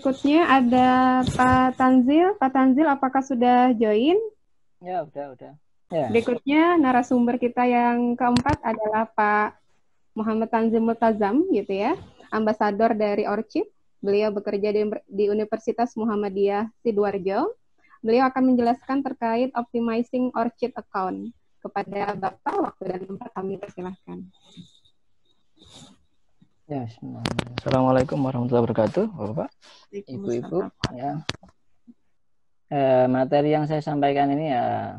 berikutnya ada Pak Tanzil. Pak Tanzil, apakah sudah join? Ya, udah, udah. Ya. Berikutnya narasumber kita yang keempat adalah Pak Muhammad Tanzil Mutazam, gitu ya, ambasador dari Orchid. Beliau bekerja di, di Universitas Muhammadiyah Sidoarjo. Beliau akan menjelaskan terkait optimizing Orchid account kepada Bapak waktu dan tempat kami persilahkan. Ya, Assalamualaikum warahmatullahi wabarakatuh, Bapak, Ibu-ibu. Ya. E, materi yang saya sampaikan ini ya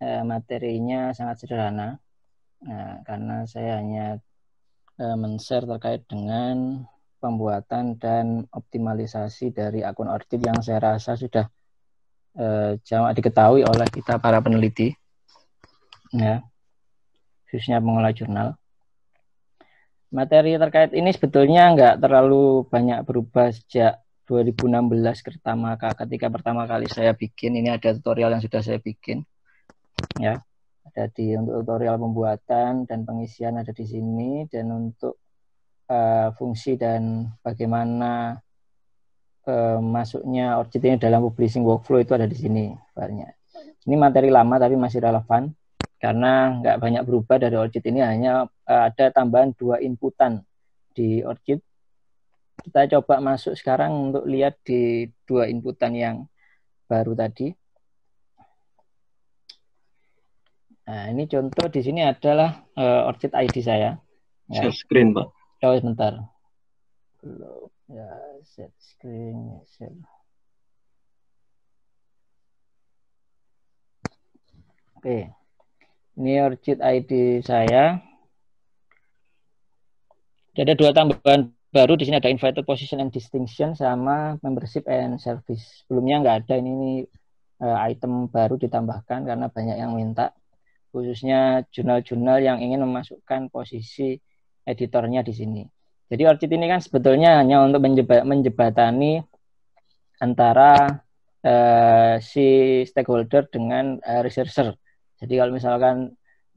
e, materinya sangat sederhana, nah, karena saya hanya e, men-share terkait dengan pembuatan dan optimalisasi dari akun orchid yang saya rasa sudah e, jamak diketahui oleh kita para peneliti, ya, khususnya pengelola jurnal materi terkait ini sebetulnya nggak terlalu banyak berubah sejak 2016 pertama ketika pertama kali saya bikin ini ada tutorial yang sudah saya bikin ya ada di untuk tutorial pembuatan dan pengisian ada di sini dan untuk uh, fungsi dan bagaimana uh, masuknya ini dalam publishing workflow itu ada di sini banyak ini materi lama tapi masih relevan karena nggak banyak berubah dari Orchid ini hanya eh, ada tambahan dua inputan di Orchid. Kita coba masuk sekarang untuk lihat di dua inputan yang baru tadi. Nah, ini contoh di sini adalah uh, orchid ID saya. Ya. Share screen, Pak. Oh, sebentar. Belum. Ya, share screen. Ya, share. Oke. Ini orchid ID saya. Jadi ada dua tambahan baru di sini ada invited position and distinction sama membership and service. Sebelumnya nggak ada ini, ini eh, item baru ditambahkan karena banyak yang minta khususnya jurnal-jurnal yang ingin memasukkan posisi editornya di sini. Jadi Orchid ini kan sebetulnya hanya untuk menjebatani antara uh, si stakeholder dengan uh, researcher. Jadi kalau misalkan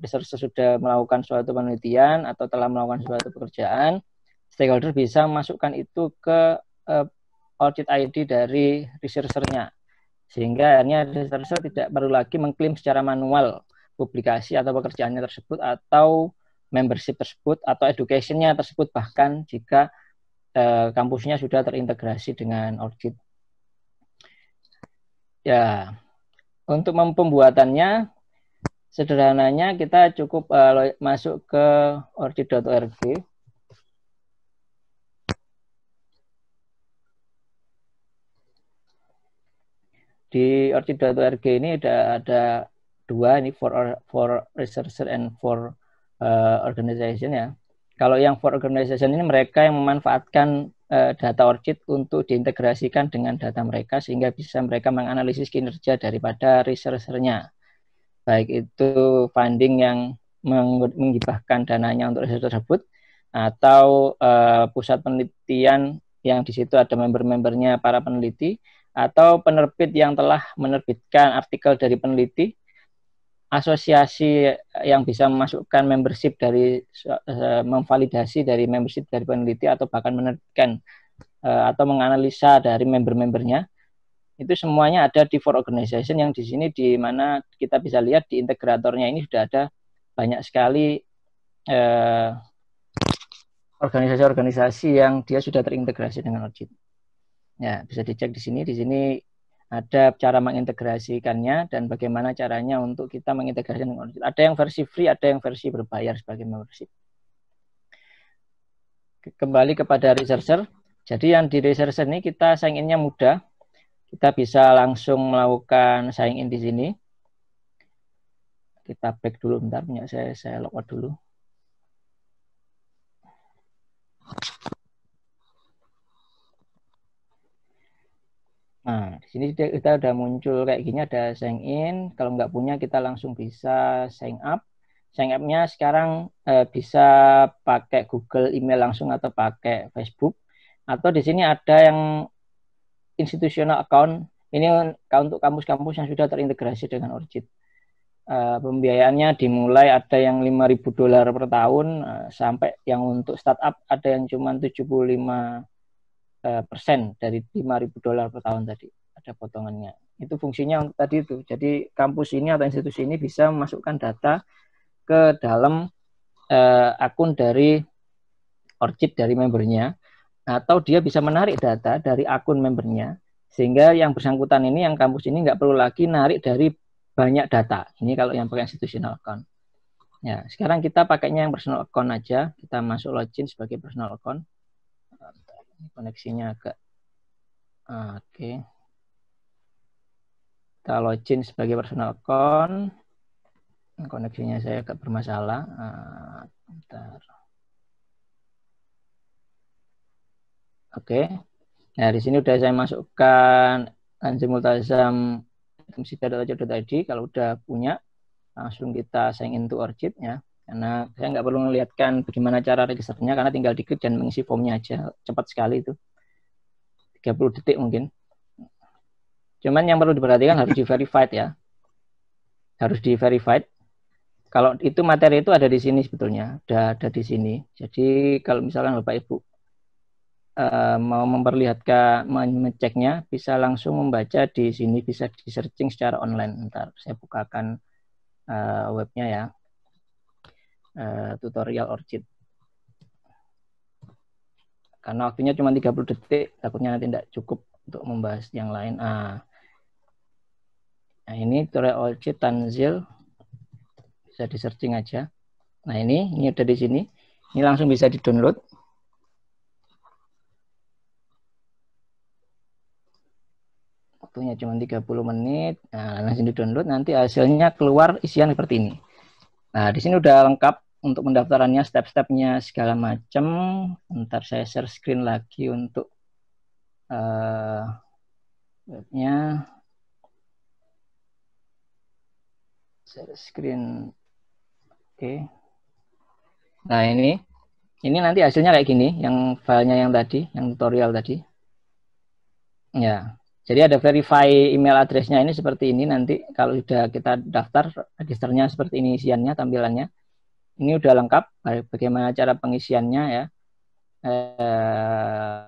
researcher sudah melakukan suatu penelitian atau telah melakukan suatu pekerjaan, stakeholder bisa masukkan itu ke uh, audit ID dari researchernya. Sehingga akhirnya researcher tidak perlu lagi mengklaim secara manual publikasi atau pekerjaannya tersebut atau membership tersebut atau educationnya tersebut bahkan jika uh, kampusnya sudah terintegrasi dengan audit. Ya, untuk pembuatannya sederhananya kita cukup uh, masuk ke orchid.org. Di orchid.org ini ada ada dua ini for for researcher and for uh, organization ya. Kalau yang for organization ini mereka yang memanfaatkan uh, data orchid untuk diintegrasikan dengan data mereka sehingga bisa mereka menganalisis kinerja daripada researchernya baik itu funding yang menggibahkan dananya untuk riset tersebut atau uh, pusat penelitian yang di situ ada member-membernya para peneliti atau penerbit yang telah menerbitkan artikel dari peneliti asosiasi yang bisa memasukkan membership dari uh, memvalidasi dari membership dari peneliti atau bahkan menerbitkan uh, atau menganalisa dari member-membernya itu semuanya ada di for organization yang di sini di mana kita bisa lihat di integratornya ini sudah ada banyak sekali organisasi eh, organisasi-organisasi yang dia sudah terintegrasi dengan Orchid. Ya, bisa dicek di sini. Di sini ada cara mengintegrasikannya dan bagaimana caranya untuk kita mengintegrasikan dengan Orchid. Ada yang versi free, ada yang versi berbayar sebagai membership. Kembali kepada researcher. Jadi yang di researcher ini kita sainginnya mudah, kita bisa langsung melakukan sign in di sini. Kita back dulu bentar, punya saya saya logout dulu. Nah, di sini kita udah muncul kayak gini ada sign in. Kalau nggak punya kita langsung bisa sign up. Sign up-nya sekarang eh, bisa pakai Google email langsung atau pakai Facebook. Atau di sini ada yang institutional account ini kan untuk kampus-kampus yang sudah terintegrasi dengan Orchid. Eh, pembiayaannya dimulai ada yang 5.000 dolar per tahun eh, sampai yang untuk startup ada yang cuma 75 uh, eh, persen dari 5.000 dolar per tahun tadi ada potongannya. Itu fungsinya untuk tadi itu. Jadi kampus ini atau institusi ini bisa memasukkan data ke dalam akun dari Orchid dari membernya atau dia bisa menarik data dari akun membernya sehingga yang bersangkutan ini yang kampus ini nggak perlu lagi narik dari banyak data ini kalau yang pakai institutional account ya sekarang kita pakainya yang personal account aja kita masuk login sebagai personal account koneksinya agak oke okay. kita login sebagai personal account koneksinya saya agak bermasalah ah, bentar Oke. Nah, di sini udah saya masukkan Anzim Multazam id kalau udah punya langsung kita sign to Orchid ya. Karena saya nggak perlu melihatkan bagaimana cara registernya karena tinggal diklik dan mengisi formnya aja. Cepat sekali itu. 30 detik mungkin. Cuman yang perlu diperhatikan harus di verified ya. Harus di verified kalau itu materi itu ada di sini sebetulnya, ada ada di sini. Jadi kalau misalkan Bapak Ibu Eh, mau memperlihatkan mengeceknya bisa langsung membaca di sini bisa di searching secara online. Ntar saya bukakan uh, webnya ya. Uh, tutorial Orchid. Karena waktunya cuma 30 detik, takutnya nanti tidak cukup untuk membahas yang lain. Ah. Nah, ini tutorial Orchid Tanzil. Bisa di searching aja. Nah, ini ini udah di sini. Ini langsung bisa di-download waktunya cuma 30 menit. Nah, langsung di-download nanti hasilnya keluar isian seperti ini. Nah, di sini udah lengkap untuk pendaftarannya, step-stepnya segala macam. Ntar saya share screen lagi untuk uh, webnya. Share screen. Oke. Okay. Nah, ini ini nanti hasilnya kayak gini, yang filenya yang tadi, yang tutorial tadi. Ya. Jadi ada verify email addressnya ini seperti ini nanti kalau sudah kita daftar registernya seperti ini isiannya tampilannya. Ini udah lengkap bagaimana cara pengisiannya ya. Eh,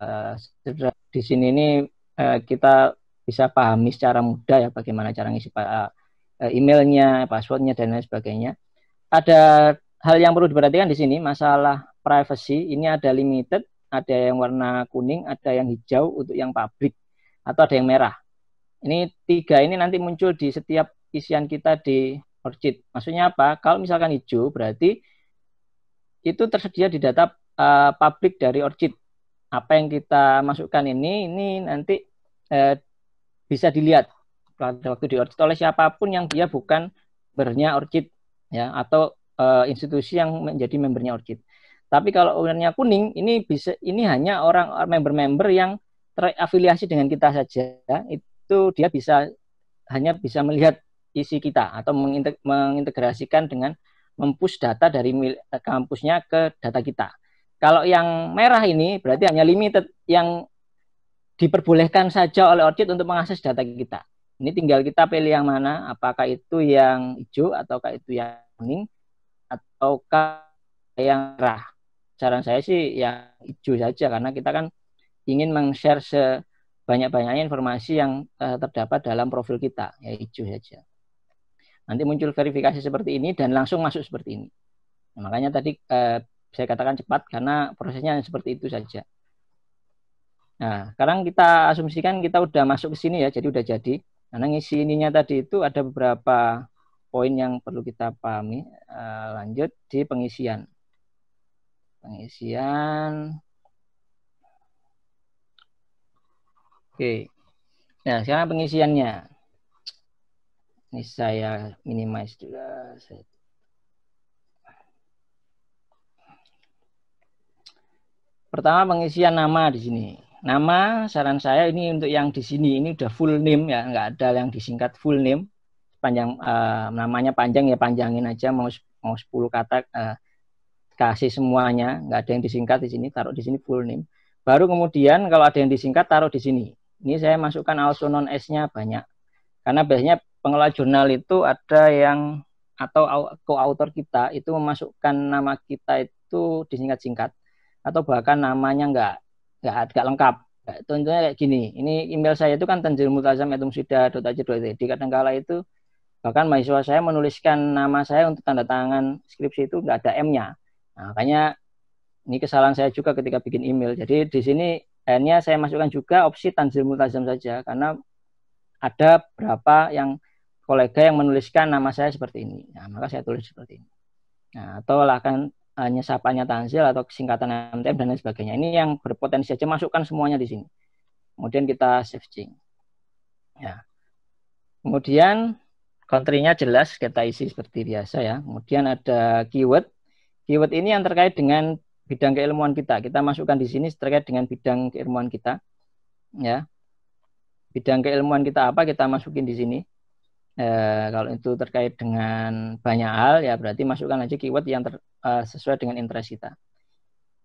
eh, di sini ini eh, kita bisa pahami secara mudah ya bagaimana cara ngisi eh, eh, emailnya, passwordnya dan lain sebagainya. Ada hal yang perlu diperhatikan di sini masalah privacy ini ada limited, ada yang warna kuning, ada yang hijau untuk yang publik atau ada yang merah. Ini tiga ini nanti muncul di setiap isian kita di orchid. Maksudnya apa? Kalau misalkan hijau berarti itu tersedia di data uh, publik dari orchid. Apa yang kita masukkan ini ini nanti uh, bisa dilihat pada waktu di orchid oleh siapapun yang dia bukan bernya orchid ya atau uh, institusi yang menjadi membernya orchid. Tapi kalau warnanya kuning, ini bisa ini hanya orang member-member yang terafiliasi dengan kita saja itu dia bisa hanya bisa melihat isi kita atau mengintegrasikan dengan mempush data dari kampusnya ke data kita. Kalau yang merah ini berarti hanya limited yang diperbolehkan saja oleh ORCID untuk mengakses data kita. Ini tinggal kita pilih yang mana, apakah itu yang hijau ataukah itu yang kuning ataukah yang merah. Saran saya sih yang hijau saja karena kita kan ingin meng-share sebanyak-banyaknya informasi yang uh, terdapat dalam profil kita, ya hijau saja. Nanti muncul verifikasi seperti ini dan langsung masuk seperti ini. Nah, makanya tadi uh, saya katakan cepat karena prosesnya seperti itu saja. Nah, sekarang kita asumsikan kita udah masuk ke sini ya, jadi udah jadi. Karena ngisi ininya tadi itu ada beberapa poin yang perlu kita pahami. Uh, lanjut di pengisian. Pengisian Oke. Nah, sekarang pengisiannya. Ini saya minimize juga. Pertama pengisian nama di sini. Nama saran saya ini untuk yang di sini ini udah full name ya, nggak ada yang disingkat full name. Panjang uh, eh, namanya panjang ya panjangin aja mau mau 10 kata uh, kasih semuanya, nggak ada yang disingkat di sini, taruh di sini full name. Baru kemudian kalau ada yang disingkat taruh di sini ini saya masukkan also non S-nya banyak. Karena biasanya pengelola jurnal itu ada yang atau co-author kita itu memasukkan nama kita itu disingkat-singkat atau bahkan namanya nggak nggak nggak lengkap. Nah, contohnya kayak gini, ini email saya itu kan Di Kadangkala itu bahkan mahasiswa saya menuliskan nama saya untuk tanda tangan skripsi itu nggak ada M-nya. Nah, makanya ini kesalahan saya juga ketika bikin email. Jadi di sini akhirnya saya masukkan juga opsi tanzil multazam saja karena ada berapa yang kolega yang menuliskan nama saya seperti ini. Nah, maka saya tulis seperti ini. Nah, atau akan hanya eh, tanzil atau singkatan MTM dan lain sebagainya. Ini yang berpotensi saja masukkan semuanya di sini. Kemudian kita searching. Ya. Kemudian country-nya jelas kita isi seperti biasa ya. Kemudian ada keyword. Keyword ini yang terkait dengan bidang keilmuan kita. Kita masukkan di sini terkait dengan bidang keilmuan kita. Ya. Bidang keilmuan kita apa kita masukin di sini. E, kalau itu terkait dengan banyak hal ya berarti masukkan aja keyword yang ter, e, sesuai dengan interest kita.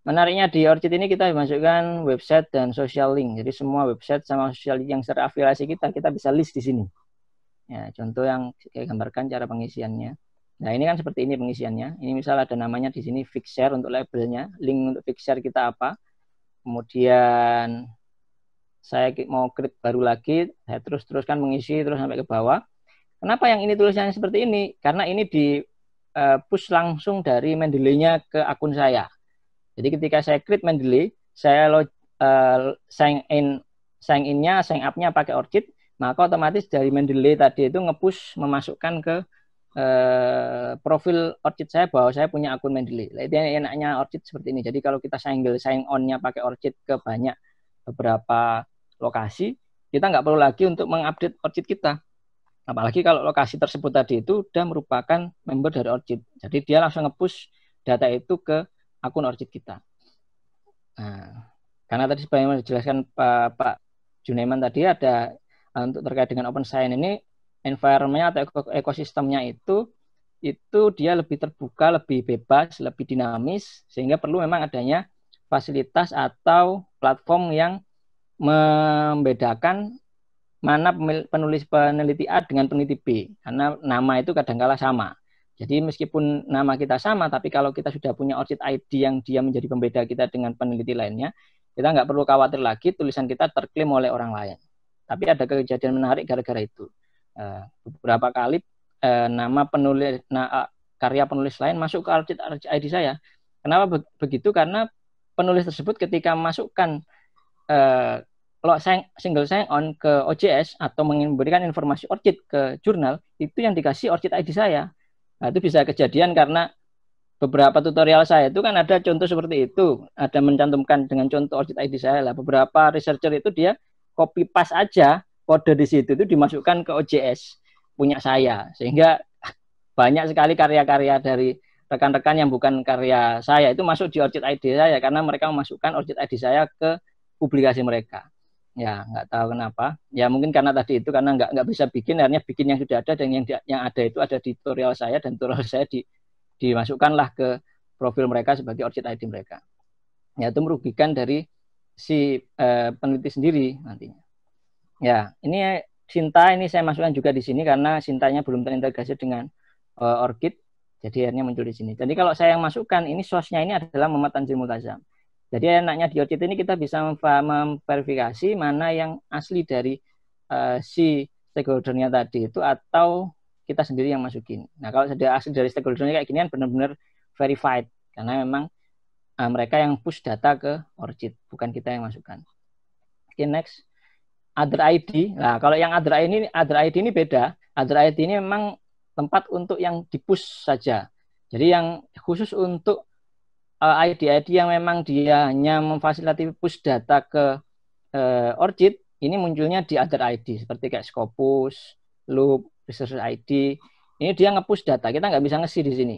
Menariknya di Orchid ini kita masukkan website dan social link. Jadi semua website sama social link yang terafiliasi kita kita bisa list di sini. Ya, contoh yang saya gambarkan cara pengisiannya. Nah, ini kan seperti ini pengisiannya. Ini misal ada namanya di sini fix share untuk labelnya, link untuk fix share kita apa. Kemudian saya mau klik baru lagi, saya terus-teruskan mengisi terus sampai ke bawah. Kenapa yang ini tulisannya seperti ini? Karena ini di eh, push langsung dari Mendeley-nya ke akun saya. Jadi ketika saya create Mendeley, saya lo uh, sign in sign in-nya, sign up-nya pakai Orchid, maka otomatis dari Mendeley tadi itu ngepush memasukkan ke Eh, profil orchid saya bahwa saya punya akun Mendeley. Nah, itu enaknya orchid seperti ini. Jadi kalau kita single sign on-nya pakai orchid ke banyak beberapa lokasi, kita nggak perlu lagi untuk mengupdate orchid kita. Apalagi kalau lokasi tersebut tadi itu sudah merupakan member dari orchid. Jadi dia langsung nge-push data itu ke akun orchid kita. Nah, karena tadi sebagaimana dijelaskan Pak, Pak Junaiman tadi ada untuk terkait dengan open sign ini environment atau ekosistemnya itu itu dia lebih terbuka, lebih bebas, lebih dinamis sehingga perlu memang adanya fasilitas atau platform yang membedakan mana penulis peneliti A dengan peneliti B karena nama itu kadangkala sama. Jadi meskipun nama kita sama, tapi kalau kita sudah punya ORCID ID yang dia menjadi pembeda kita dengan peneliti lainnya, kita nggak perlu khawatir lagi tulisan kita terklaim oleh orang lain. Tapi ada kejadian menarik gara-gara itu. Eh, beberapa kali uh, nama penulis nah, karya penulis lain masuk ke Archit ID saya. Kenapa be begitu? Karena penulis tersebut ketika masukkan uh, single sign on ke OJS atau memberikan informasi orchid ke jurnal itu yang dikasih orchid ID saya nah, itu bisa kejadian karena beberapa tutorial saya itu kan ada contoh seperti itu ada mencantumkan dengan contoh orchid ID saya lah beberapa researcher itu dia copy paste aja kode di situ itu dimasukkan ke OJS punya saya sehingga banyak sekali karya-karya dari rekan-rekan yang bukan karya saya itu masuk di Orchid ID saya karena mereka memasukkan Orchid ID saya ke publikasi mereka ya nggak tahu kenapa ya mungkin karena tadi itu karena nggak nggak bisa bikin akhirnya bikin yang sudah ada dan yang yang ada itu ada di tutorial saya dan tutorial saya di dimasukkanlah ke profil mereka sebagai orchid ID mereka ya itu merugikan dari si eh, peneliti sendiri nantinya Ya, ini Sinta ini saya masukkan juga di sini karena Sintanya belum terintegrasi dengan uh, Orchid. Jadi akhirnya muncul di sini. Jadi kalau saya yang masukkan, ini sosnya ini adalah Muhammad Tanjil Multazam. Jadi enaknya di Orchid ini kita bisa memverifikasi mana yang asli dari uh, si stakeholdernya tadi itu atau kita sendiri yang masukin. Nah kalau sudah asli dari stakeholdernya kayak kan benar-benar verified karena memang uh, mereka yang push data ke Orchid, bukan kita yang masukkan. Oke okay, next other ID. Nah, kalau yang other ID ini other ID ini beda. Other ID ini memang tempat untuk yang dipush saja. Jadi yang khusus untuk eh, ID-ID yang memang dia hanya memfasilitasi push data ke uh, Orchid, ini munculnya di other ID seperti kayak Scopus, Loop, Resource ID. Ini dia nge data. Kita nggak bisa ngisi di sini.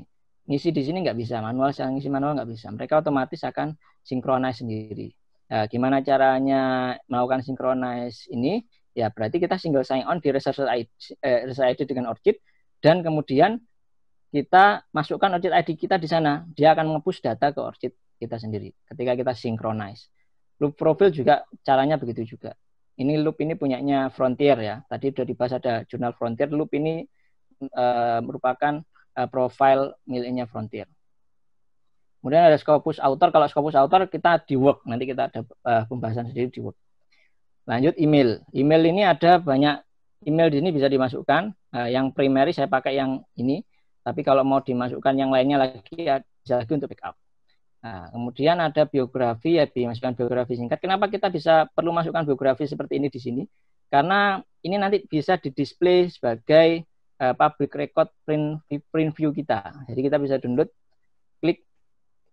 Ngisi di sini nggak bisa manual, saya ngisi manual nggak bisa. Mereka otomatis akan sinkronize sendiri. Nah, gimana caranya melakukan synchronize ini? Ya, berarti kita single sign on di resource ID, eh, resource ID dengan ORCID dan kemudian kita masukkan ORCID ID kita di sana. Dia akan mengepus data ke ORCID kita sendiri ketika kita synchronize. Loop profil juga caranya begitu juga. Ini loop ini punyanya Frontier ya. Tadi sudah dibahas ada jurnal Frontier. Loop ini uh, merupakan uh, profile miliknya Frontier. Kemudian ada Scopus Author. Kalau Scopus Author kita di work. Nanti kita ada uh, pembahasan sendiri di work. Lanjut email. Email ini ada banyak email di sini bisa dimasukkan. Uh, yang primary saya pakai yang ini. Tapi kalau mau dimasukkan yang lainnya lagi ya, bisa lagi untuk backup. Nah, kemudian ada biografi ya dimasukkan biografi singkat. Kenapa kita bisa perlu masukkan biografi seperti ini di sini? Karena ini nanti bisa didisplay sebagai uh, public record print print view kita. Jadi kita bisa download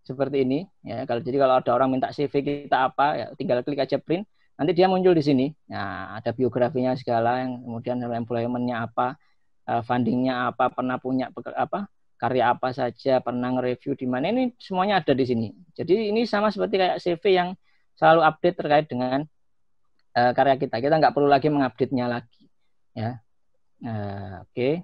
seperti ini ya kalau jadi kalau ada orang minta CV kita apa ya tinggal klik aja print nanti dia muncul di sini nah ada biografinya segala yang kemudian employmentnya apa eh, fundingnya apa pernah punya apa karya apa saja pernah nge-review di mana ini semuanya ada di sini jadi ini sama seperti kayak CV yang selalu update terkait dengan uh, karya kita kita nggak perlu lagi mengupdate-nya lagi ya uh, oke okay.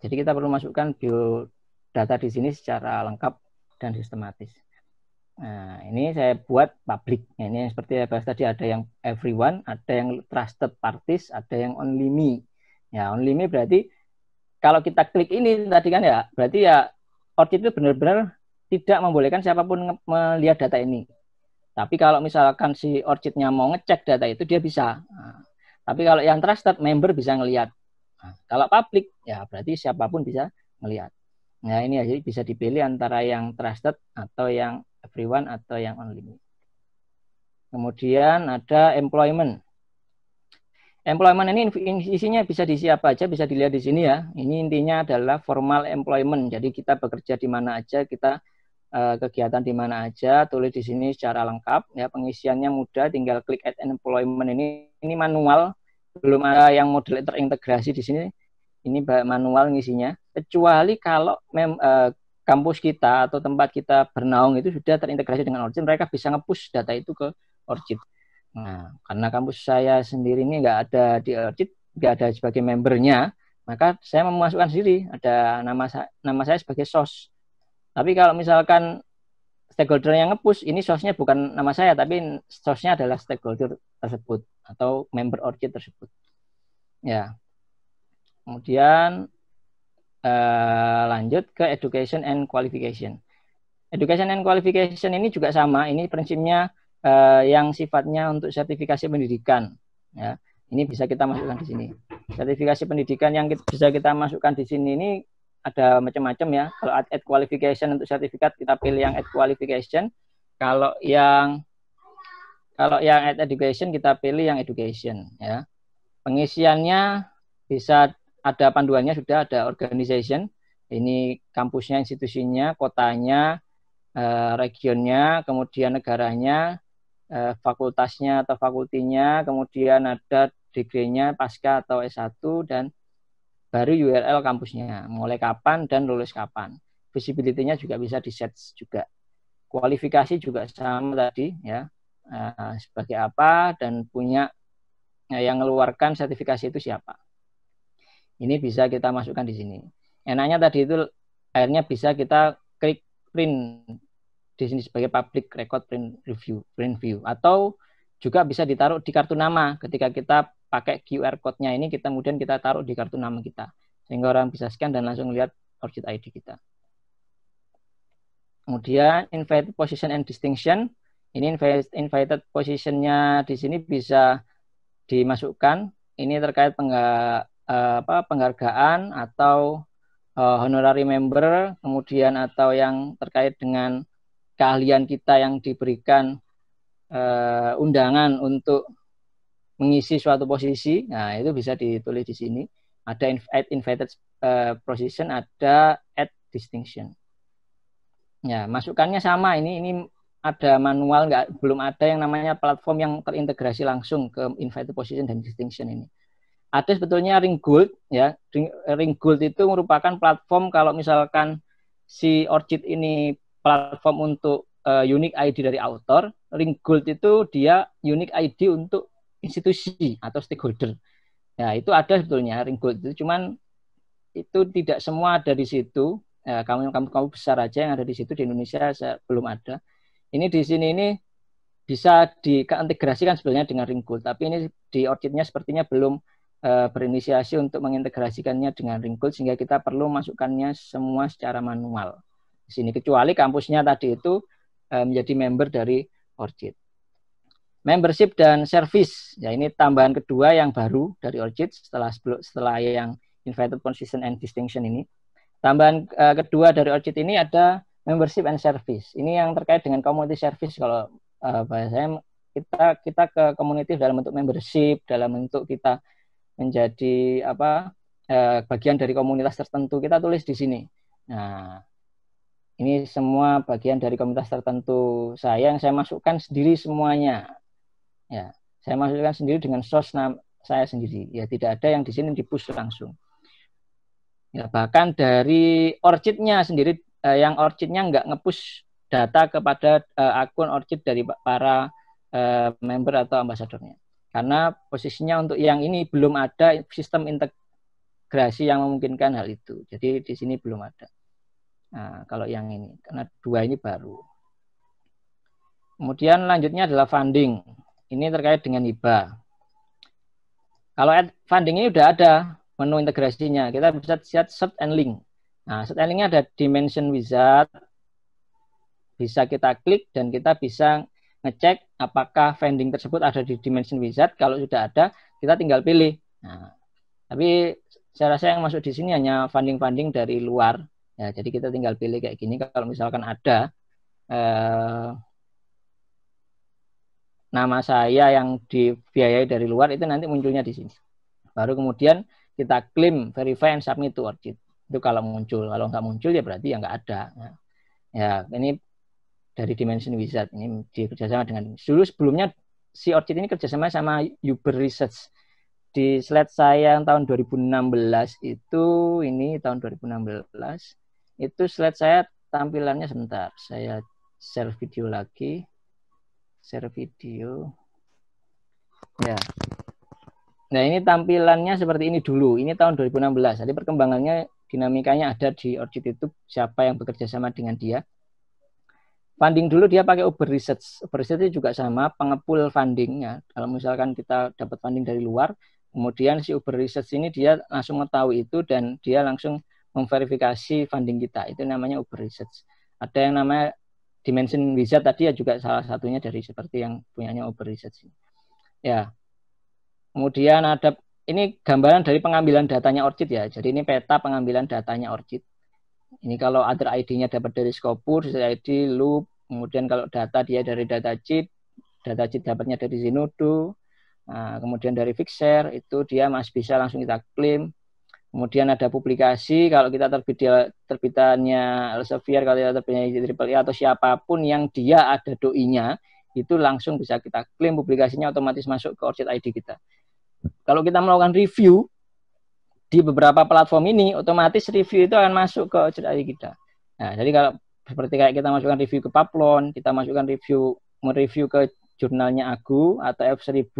Jadi kita perlu masukkan biodata di sini secara lengkap dan sistematis. Nah, ini saya buat public. Nah, ini yang seperti saya bahas tadi ada yang everyone, ada yang trusted parties, ada yang only me. Ya, only me berarti kalau kita klik ini tadi kan ya, berarti ya orchid itu benar-benar tidak membolehkan siapapun melihat data ini. Tapi kalau misalkan si orchidnya mau ngecek data itu dia bisa. Nah, tapi kalau yang trusted member bisa ngelihat. Nah, kalau publik ya berarti siapapun bisa melihat. Nah ini ya, jadi bisa dipilih antara yang trusted atau yang everyone atau yang only. Kemudian ada employment. Employment ini isinya bisa diisi apa aja, bisa dilihat di sini ya. Ini intinya adalah formal employment. Jadi kita bekerja di mana aja, kita eh, kegiatan di mana aja, tulis di sini secara lengkap ya, pengisiannya mudah tinggal klik add employment ini ini manual belum ada yang model terintegrasi di sini ini manual ngisinya kecuali kalau mem, eh, kampus kita atau tempat kita bernaung itu sudah terintegrasi dengan Orchid mereka bisa ngepush data itu ke Orchid nah karena kampus saya sendiri ini nggak ada di Orchid nggak ada sebagai membernya maka saya memasukkan sendiri ada nama nama saya sebagai sos tapi kalau misalkan stakeholder yang ngepush ini sosnya bukan nama saya tapi sosnya adalah stakeholder tersebut atau member orchid tersebut. Ya. Kemudian uh, lanjut ke education and qualification. Education and qualification ini juga sama, ini prinsipnya uh, yang sifatnya untuk sertifikasi pendidikan, ya. Ini bisa kita masukkan di sini. Sertifikasi pendidikan yang kita, bisa kita masukkan di sini ini ada macam-macam ya. Kalau add qualification untuk sertifikat kita pilih yang add qualification. Kalau yang kalau yang add education kita pilih yang education ya. Pengisiannya bisa ada panduannya sudah ada organization. Ini kampusnya, institusinya, kotanya, eh, regionnya, kemudian negaranya, eh, fakultasnya atau fakultinya, kemudian ada degree-nya pasca atau S1 dan baru URL kampusnya, mulai kapan dan lulus kapan. Visibility-nya juga bisa di set juga. Kualifikasi juga sama tadi ya, eh, sebagai apa dan punya eh, yang mengeluarkan sertifikasi itu siapa. Ini bisa kita masukkan di sini. Enaknya tadi itu akhirnya bisa kita klik print di sini sebagai public record print review, print view atau juga bisa ditaruh di kartu nama. Ketika kita pakai QR code-nya ini, kita kemudian kita taruh di kartu nama kita. Sehingga orang bisa scan dan langsung lihat Orchid ID kita. Kemudian invited position and distinction. Ini invited position-nya di sini bisa dimasukkan. Ini terkait eh, penghargaan atau eh, honorary member, kemudian atau yang terkait dengan keahlian kita yang diberikan uh, undangan untuk mengisi suatu posisi, nah itu bisa ditulis di sini. Ada at invited uh, position, ada at distinction. Ya, masukkannya sama. Ini ini ada manual nggak? Belum ada yang namanya platform yang terintegrasi langsung ke invited position dan distinction ini ada sebetulnya Ring Gold ya. Ring, Ring Gold itu merupakan platform kalau misalkan si Orchid ini platform untuk uh, unique ID dari author, ring gold itu dia unique ID untuk institusi atau stakeholder. Ya, itu ada sebetulnya ring gold itu cuman itu tidak semua ada di situ. Ya, kamu kamu kamu besar aja yang ada di situ di Indonesia saya, belum ada. Ini di sini ini bisa diintegrasikan sebenarnya dengan ring gold, tapi ini di orchidnya sepertinya belum uh, berinisiasi untuk mengintegrasikannya dengan ring gold sehingga kita perlu masukkannya semua secara manual. Di sini kecuali kampusnya tadi itu Eh, menjadi member dari Orchid. Membership dan service, ya ini tambahan kedua yang baru dari Orchid setelah setelah yang invited position and distinction ini. Tambahan eh, kedua dari Orchid ini ada membership and service. Ini yang terkait dengan community service kalau uh, eh, bahasanya kita kita ke community dalam bentuk membership, dalam bentuk kita menjadi apa bagian dari komunitas tertentu kita tulis di sini. Nah, ini semua bagian dari komunitas tertentu. Saya yang saya masukkan sendiri semuanya. Ya, saya masukkan sendiri dengan source saya sendiri. Ya, tidak ada yang di sini dipush langsung. Ya, bahkan dari orchidnya sendiri eh, yang orchidnya nggak ngepush data kepada eh, akun orchid dari para eh, member atau ambasadornya. Karena posisinya untuk yang ini belum ada sistem integrasi yang memungkinkan hal itu. Jadi di sini belum ada. Nah, kalau yang ini, karena dua ini baru. Kemudian lanjutnya adalah funding. Ini terkait dengan IBA. Kalau funding ini sudah ada menu integrasinya, kita bisa lihat set and link. Nah, set and linknya ada dimension wizard, bisa kita klik dan kita bisa ngecek apakah funding tersebut ada di dimension wizard. Kalau sudah ada, kita tinggal pilih. Nah, tapi saya rasa yang masuk di sini hanya funding-funding dari luar. Ya, jadi kita tinggal pilih kayak gini. Kalau misalkan ada eh, nama saya yang dibiayai dari luar itu nanti munculnya di sini. Baru kemudian kita klaim verify and submit to orchid Itu kalau muncul. Kalau nggak muncul ya berarti ya nggak ada. ya ini dari Dimension Wizard ini kerjasama dengan dulu sebelumnya si orchid ini kerjasama sama Uber Research di slide saya yang tahun 2016 itu ini tahun 2016 itu slide saya tampilannya sebentar. Saya share video lagi. Share video. Ya. Nah, ini tampilannya seperti ini dulu. Ini tahun 2016. Jadi perkembangannya dinamikanya ada di Orchid itu siapa yang bekerja sama dengan dia. Funding dulu dia pakai Uber Research. Uber Research juga sama pengepul funding ya. Kalau misalkan kita dapat funding dari luar, kemudian si Uber Research ini dia langsung mengetahui itu dan dia langsung memverifikasi funding kita. Itu namanya Uber Research. Ada yang namanya Dimension Wizard tadi ya juga salah satunya dari seperti yang punyanya Uber Research. Ya. Kemudian ada ini gambaran dari pengambilan datanya Orchid ya. Jadi ini peta pengambilan datanya Orchid. Ini kalau other ID-nya dapat dari Scopus, ID, Loop, kemudian kalau data dia dari data chip, data chip dapatnya dari Zenodo, nah, kemudian dari Fixer, itu dia masih bisa langsung kita klaim. Kemudian ada publikasi, kalau kita terbit terbitannya Elsevier, kalau kita terbitnya IEEE e atau siapapun yang dia ada doinya, itu langsung bisa kita klaim publikasinya otomatis masuk ke Orchid ID kita. Kalau kita melakukan review di beberapa platform ini, otomatis review itu akan masuk ke Orchid ID kita. Nah, jadi kalau seperti kayak kita masukkan review ke Paplon, kita masukkan review mereview ke jurnalnya Agu atau F1000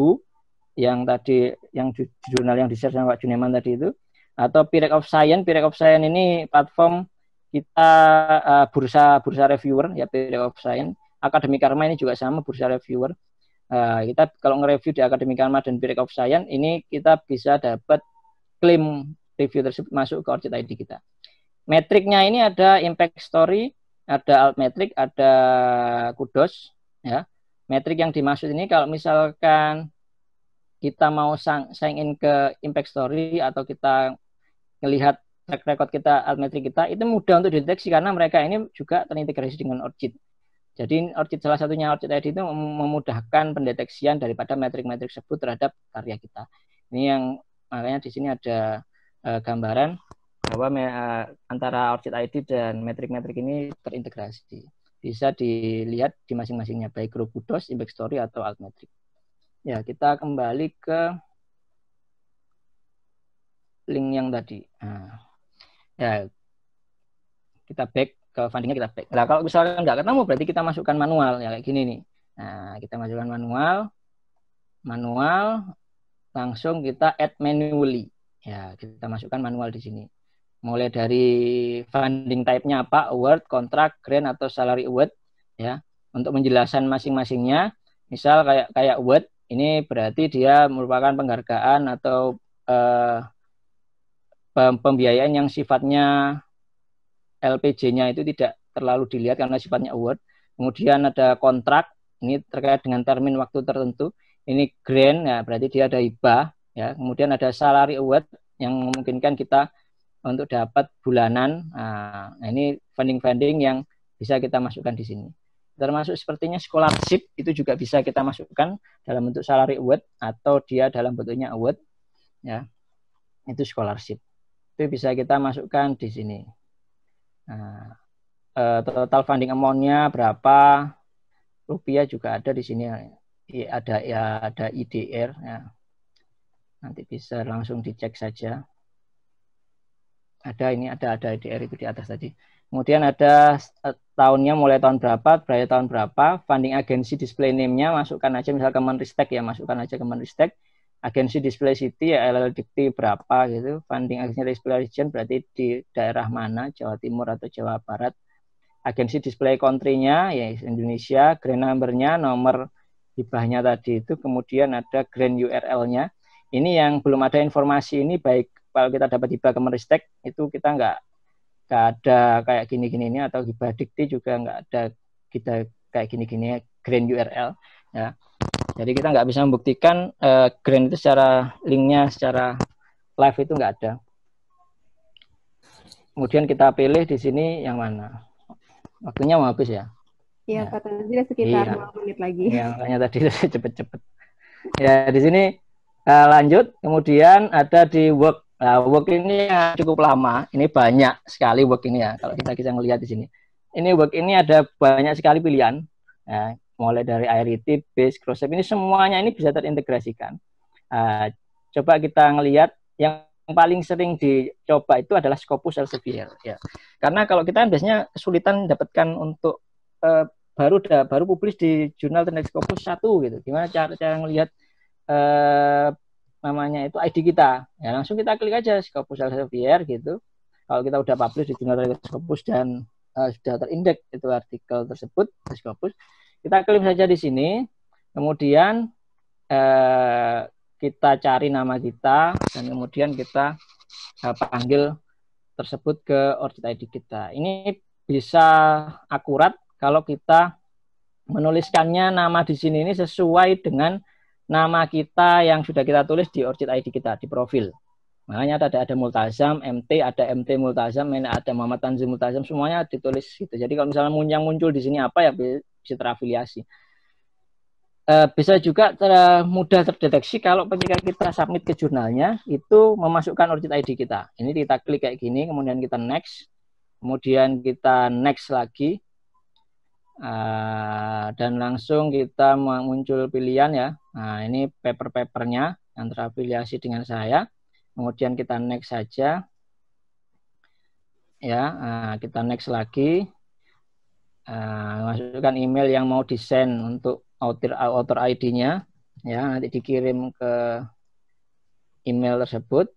yang tadi yang jurnal yang di-share sama Pak Juneman tadi itu, atau Pirate of Science. Pirate of Science ini platform kita uh, bursa bursa reviewer ya Pirate of Science. Akademi Karma ini juga sama bursa reviewer. Uh, kita kalau nge-review di Akademi Karma dan Pirate of Science ini kita bisa dapat klaim review tersebut masuk ke Orchid ID kita. Metriknya ini ada impact story, ada alt metric, ada kudos ya. Metrik yang dimaksud ini kalau misalkan kita mau sign in ke impact story atau kita melihat track record kita, altmetric kita, itu mudah untuk dideteksi karena mereka ini juga terintegrasi dengan Orchid. Jadi Orchid salah satunya Orchid ID itu memudahkan pendeteksian daripada metrik-metrik tersebut terhadap karya kita. Ini yang makanya di sini ada uh, gambaran bahwa me, uh, antara Orchid ID dan metrik-metrik ini terintegrasi. Bisa dilihat di masing-masingnya baik kudos, Index Story atau Altmetric. Ya, kita kembali ke link yang tadi. Nah, ya kita back ke fundingnya kita back. Nah kalau misalnya nggak ketemu berarti kita masukkan manual ya kayak gini nih. Nah kita masukkan manual, manual langsung kita add manually. Ya kita masukkan manual di sini. Mulai dari funding type-nya apa, award, contract, grant atau salary award ya. Untuk menjelaskan masing-masingnya, misal kayak kayak award ini berarti dia merupakan penghargaan atau eh, pembiayaan yang sifatnya LPJ-nya itu tidak terlalu dilihat karena sifatnya award. Kemudian ada kontrak, ini terkait dengan termin waktu tertentu. Ini grant, ya berarti dia ada hibah. Ya. Kemudian ada salary award yang memungkinkan kita untuk dapat bulanan. Ah, nah, ini funding-funding yang bisa kita masukkan di sini. Termasuk sepertinya scholarship itu juga bisa kita masukkan dalam bentuk salary award atau dia dalam bentuknya award. Ya, itu scholarship itu bisa kita masukkan di sini. Nah, eh, total funding amount-nya berapa, rupiah juga ada di sini. Ada ya ada IDR. Ya. Nanti bisa langsung dicek saja. Ada ini ada ada IDR itu di atas tadi. Kemudian ada eh, tahunnya mulai tahun berapa, berapa tahun berapa, funding agency display name-nya masukkan aja misalkan Kemenristek ya, masukkan aja Kemenristek agensi display city ya LL Dikti berapa gitu, funding agensi display region berarti di daerah mana, Jawa Timur atau Jawa Barat. Agensi display country-nya ya Indonesia, grand number-nya nomor hibahnya tadi itu, kemudian ada grand URL-nya. Ini yang belum ada informasi ini baik kalau kita dapat hibah ke Meristek itu kita nggak nggak ada kayak gini-gini ini atau hibah dikti juga nggak ada kita kayak gini-gini grand URL ya jadi kita nggak bisa membuktikan uh, grand itu secara linknya, secara live itu nggak ada. Kemudian kita pilih di sini yang mana. Waktunya mau habis ya? Iya, ya. katanya sekitar iya. menit lagi. Iya, makanya tadi cepet-cepet. Ya, di sini uh, lanjut. Kemudian ada di work. Nah, work ini ya cukup lama. Ini banyak sekali work ini ya. Kalau kita bisa ngelihat di sini. Ini work ini ada banyak sekali pilihan. Nah, mulai dari IRT, base, cross ini semuanya ini bisa terintegrasikan. Uh, coba kita ngelihat yang paling sering dicoba itu adalah Scopus Elsevier. Ya. Karena kalau kita kan biasanya kesulitan mendapatkan untuk uh, baru da, baru publis di jurnal tentang Scopus satu gitu. Gimana cara cara ngelihat uh, namanya itu ID kita. Ya langsung kita klik aja Scopus Elsevier gitu. Kalau kita udah publish di jurnal tentang Scopus dan uh, sudah terindeks itu artikel tersebut di Scopus, kita klik saja di sini. Kemudian eh, kita cari nama kita dan kemudian kita eh, panggil tersebut ke orchid ID kita. Ini bisa akurat kalau kita menuliskannya nama di sini ini sesuai dengan nama kita yang sudah kita tulis di orchid ID kita di profil. Makanya ada ada multazam, MT, ada MT multazam, ada Muhammad Tanzim multazam, semuanya ditulis gitu. Jadi kalau misalnya yang muncul di sini apa ya bisa terafiliasi. E, bisa juga ter mudah terdeteksi kalau ketika kita submit ke jurnalnya itu memasukkan orchid ID kita. Ini kita klik kayak gini, kemudian kita next, kemudian kita next lagi, uh, dan langsung kita muncul pilihan ya. Nah ini paper-papernya yang terafiliasi dengan saya. Kemudian kita next saja, ya uh, kita next lagi, Nah, masukkan email yang mau desain untuk author author ID-nya ya nanti dikirim ke email tersebut.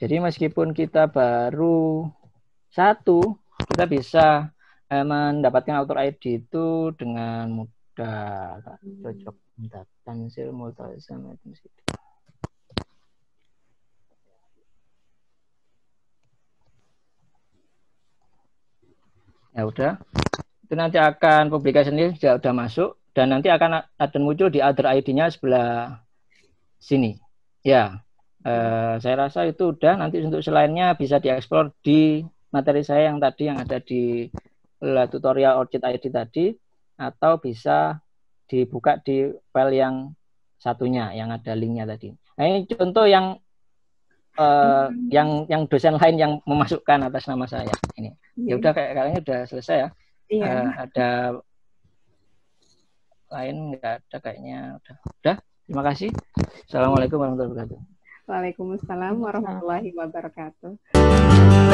Jadi meskipun kita baru satu, kita bisa eh, mendapatkan author ID itu dengan mudah. Cocok mendapatkan hasil Ya udah. Itu nanti akan publikasi sendiri sudah sudah masuk dan nanti akan akan muncul di other ID-nya sebelah sini. Ya. Eh, saya rasa itu udah nanti untuk selainnya bisa dieksplor di materi saya yang tadi yang ada di tutorial Orchid ID tadi atau bisa dibuka di file yang satunya yang ada linknya tadi. Nah, ini contoh yang Eh, yang hmm. yang dosen lain yang memasukkan atas nama saya ini. Ya iya. udah kayak kalian udah selesai ya. Iya. Uh, ada lain nggak ada kayaknya udah. Udah. Terima kasih. Assalamualaikum warahmatullahi wabarakatuh. Waalaikumsalam warahmatullahi wabarakatuh.